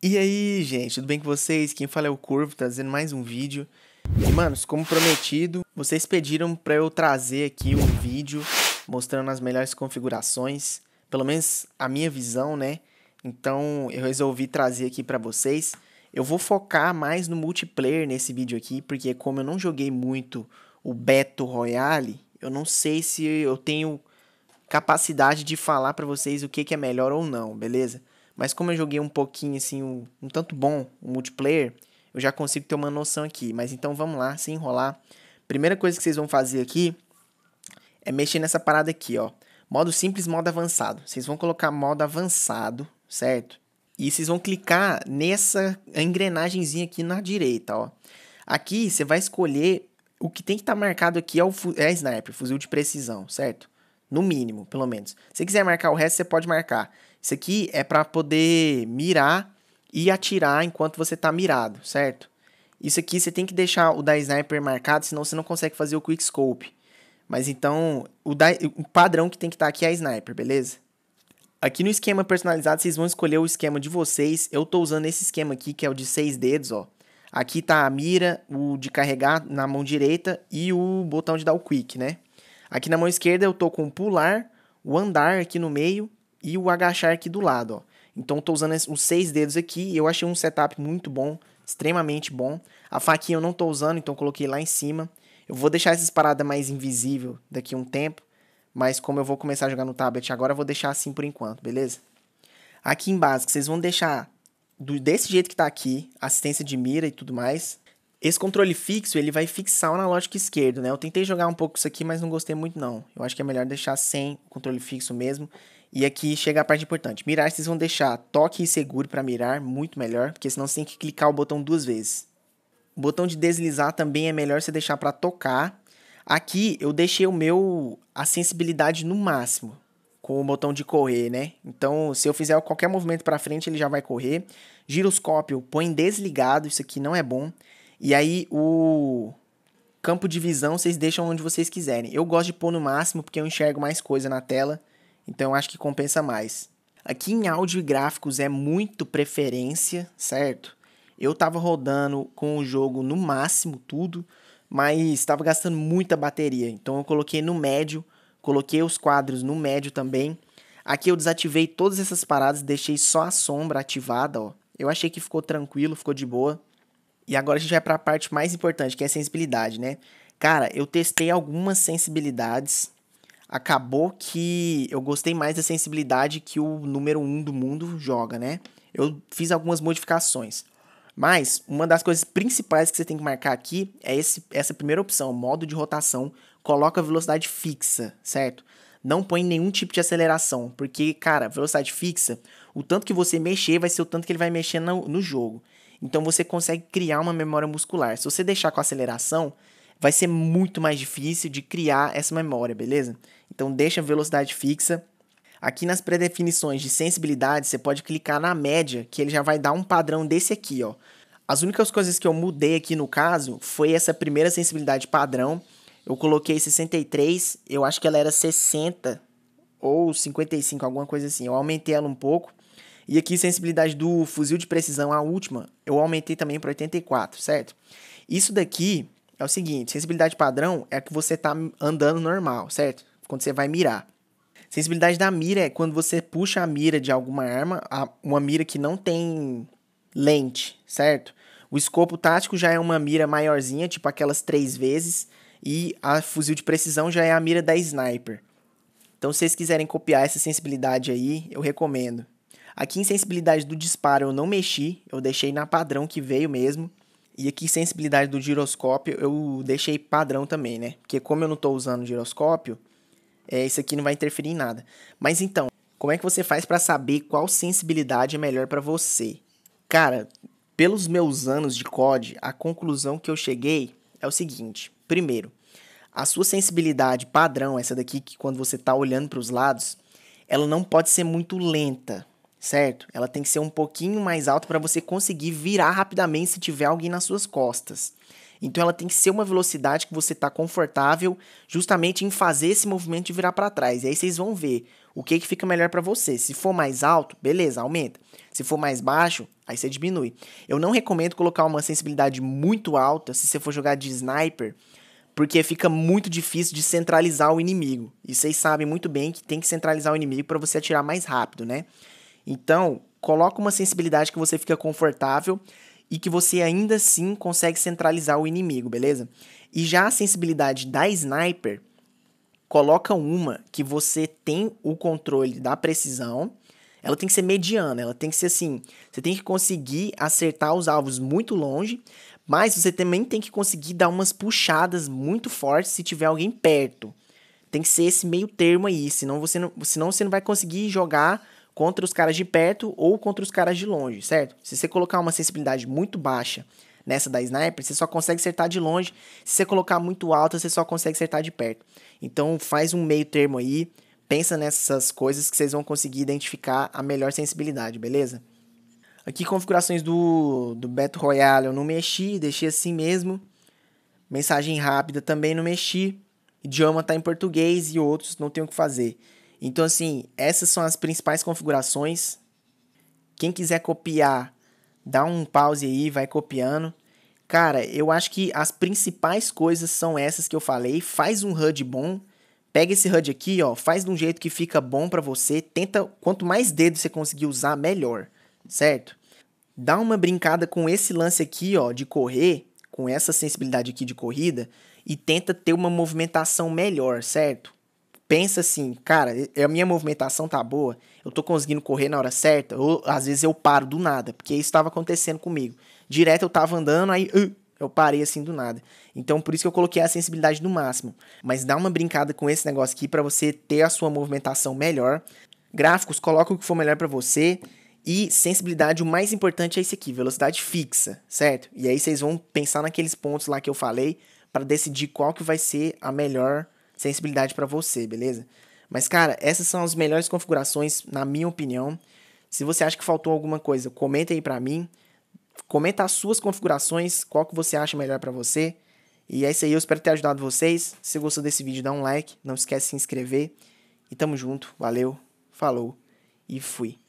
E aí, gente, tudo bem com vocês? Quem fala é o Curvo trazendo mais um vídeo. E, manos, como prometido, vocês pediram para eu trazer aqui um vídeo mostrando as melhores configurações, pelo menos a minha visão, né? Então, eu resolvi trazer aqui para vocês. Eu vou focar mais no multiplayer nesse vídeo aqui, porque como eu não joguei muito o Beto Royale, eu não sei se eu tenho capacidade de falar para vocês o que, que é melhor ou não, beleza? Mas como eu joguei um pouquinho, assim, um, um tanto bom o multiplayer, eu já consigo ter uma noção aqui. Mas então vamos lá, sem enrolar. Primeira coisa que vocês vão fazer aqui é mexer nessa parada aqui, ó. Modo simples, modo avançado. Vocês vão colocar modo avançado, certo? E vocês vão clicar nessa engrenagemzinha aqui na direita, ó. Aqui você vai escolher o que tem que estar tá marcado aqui é o é sniper, fuzil de precisão, certo? No mínimo, pelo menos. Se quiser marcar o resto, você pode marcar. Isso aqui é para poder mirar e atirar enquanto você está mirado, certo? Isso aqui você tem que deixar o da sniper marcado, senão você não consegue fazer o quick scope. Mas então, o, da, o padrão que tem que estar tá aqui é a sniper, beleza? Aqui no esquema personalizado, vocês vão escolher o esquema de vocês. Eu estou usando esse esquema aqui, que é o de seis dedos, ó. Aqui tá a mira, o de carregar na mão direita e o botão de dar o quick, né? Aqui na mão esquerda eu tô com o pular, o andar aqui no meio e o agachar aqui do lado, ó. Então estou usando os seis dedos aqui, eu achei um setup muito bom, extremamente bom. A faquinha eu não estou usando, então coloquei lá em cima. Eu vou deixar essas paradas mais invisível daqui a um tempo, mas como eu vou começar a jogar no tablet agora, eu vou deixar assim por enquanto, beleza? Aqui em básico, vocês vão deixar do, desse jeito que está aqui, assistência de mira e tudo mais. Esse controle fixo, ele vai fixar o analógico esquerdo, né? Eu tentei jogar um pouco isso aqui, mas não gostei muito não. Eu acho que é melhor deixar sem controle fixo mesmo. E aqui chega a parte importante. Mirar, vocês vão deixar toque e seguro para mirar, muito melhor, porque senão você tem que clicar o botão duas vezes. O botão de deslizar também é melhor você deixar para tocar. Aqui eu deixei o meu a sensibilidade no máximo com o botão de correr, né? Então, se eu fizer qualquer movimento para frente, ele já vai correr. Giroscópio, põe desligado, isso aqui não é bom. E aí o campo de visão vocês deixam onde vocês quiserem. Eu gosto de pôr no máximo porque eu enxergo mais coisa na tela. Então acho que compensa mais. Aqui em áudio e gráficos é muito preferência, certo? Eu tava rodando com o jogo no máximo tudo, mas estava gastando muita bateria. Então eu coloquei no médio, coloquei os quadros no médio também. Aqui eu desativei todas essas paradas, deixei só a sombra ativada, ó. Eu achei que ficou tranquilo, ficou de boa. E agora a gente vai para a parte mais importante, que é a sensibilidade, né? Cara, eu testei algumas sensibilidades acabou que eu gostei mais da sensibilidade que o número 1 um do mundo joga, né? Eu fiz algumas modificações. Mas uma das coisas principais que você tem que marcar aqui é esse, essa primeira opção, modo de rotação, coloca velocidade fixa, certo? Não põe nenhum tipo de aceleração, porque, cara, velocidade fixa, o tanto que você mexer vai ser o tanto que ele vai mexer no, no jogo. Então você consegue criar uma memória muscular. Se você deixar com aceleração, vai ser muito mais difícil de criar essa memória, beleza? Então deixa a velocidade fixa. Aqui nas predefinições de sensibilidade, você pode clicar na média, que ele já vai dar um padrão desse aqui, ó. As únicas coisas que eu mudei aqui no caso foi essa primeira sensibilidade padrão. Eu coloquei 63, eu acho que ela era 60 ou 55, alguma coisa assim. Eu aumentei ela um pouco. E aqui, sensibilidade do fuzil de precisão, a última, eu aumentei também para 84, certo? Isso daqui é o seguinte: sensibilidade padrão é a que você tá andando normal, certo? Quando você vai mirar. Sensibilidade da mira é quando você puxa a mira de alguma arma, uma mira que não tem lente, certo? O escopo tático já é uma mira maiorzinha, tipo aquelas três vezes, e a fuzil de precisão já é a mira da sniper. Então, se vocês quiserem copiar essa sensibilidade aí, eu recomendo. Aqui em sensibilidade do disparo eu não mexi, eu deixei na padrão que veio mesmo. E aqui, sensibilidade do giroscópio, eu deixei padrão também, né? Porque como eu não estou usando giroscópio, é, isso aqui não vai interferir em nada. Mas então, como é que você faz para saber qual sensibilidade é melhor para você? Cara, pelos meus anos de COD, a conclusão que eu cheguei é o seguinte: primeiro, a sua sensibilidade padrão, essa daqui que quando você está olhando para os lados, ela não pode ser muito lenta, certo? Ela tem que ser um pouquinho mais alta para você conseguir virar rapidamente se tiver alguém nas suas costas. Então ela tem que ser uma velocidade que você está confortável, justamente em fazer esse movimento de virar para trás. E aí vocês vão ver o que, que fica melhor para você. Se for mais alto, beleza, aumenta. Se for mais baixo, aí você diminui. Eu não recomendo colocar uma sensibilidade muito alta se você for jogar de sniper, porque fica muito difícil de centralizar o inimigo. E vocês sabem muito bem que tem que centralizar o inimigo para você atirar mais rápido, né? Então, coloca uma sensibilidade que você fica confortável e que você ainda assim consegue centralizar o inimigo, beleza? E já a sensibilidade da sniper, coloca uma que você tem o controle da precisão. Ela tem que ser mediana, ela tem que ser assim. Você tem que conseguir acertar os alvos muito longe, mas você também tem que conseguir dar umas puxadas muito fortes se tiver alguém perto. Tem que ser esse meio termo aí, senão você não, senão você não vai conseguir jogar contra os caras de perto ou contra os caras de longe, certo? Se você colocar uma sensibilidade muito baixa nessa da sniper, você só consegue acertar de longe. Se você colocar muito alta, você só consegue acertar de perto. Então faz um meio termo aí, pensa nessas coisas que vocês vão conseguir identificar a melhor sensibilidade, beleza? Aqui configurações do, do Battle Royale eu não mexi, deixei assim mesmo. Mensagem rápida também não mexi. Idioma tá em português e outros não tem o que fazer. Então, assim, essas são as principais configurações. Quem quiser copiar, dá um pause aí, vai copiando. Cara, eu acho que as principais coisas são essas que eu falei. Faz um HUD bom. Pega esse HUD aqui, ó, faz de um jeito que fica bom para você. Tenta, quanto mais dedo você conseguir usar, melhor, certo? Dá uma brincada com esse lance aqui, ó, de correr, com essa sensibilidade aqui de corrida e tenta ter uma movimentação melhor, certo? pensa assim, cara, a minha movimentação tá boa, eu tô conseguindo correr na hora certa, ou às vezes eu paro do nada, porque isso estava acontecendo comigo. Direto eu tava andando, aí eu parei assim do nada. Então por isso que eu coloquei a sensibilidade no máximo. Mas dá uma brincada com esse negócio aqui para você ter a sua movimentação melhor. Gráficos, coloca o que for melhor para você. E sensibilidade, o mais importante é esse aqui, velocidade fixa, certo? E aí vocês vão pensar naqueles pontos lá que eu falei para decidir qual que vai ser a melhor sensibilidade para você, beleza? Mas, cara, essas são as melhores configurações, na minha opinião. Se você acha que faltou alguma coisa, comenta aí para mim. Comenta as suas configurações, qual que você acha melhor para você. E é isso aí, eu espero ter ajudado vocês. Se gostou desse vídeo, dá um like, não esquece de se inscrever. E tamo junto, valeu, falou e fui.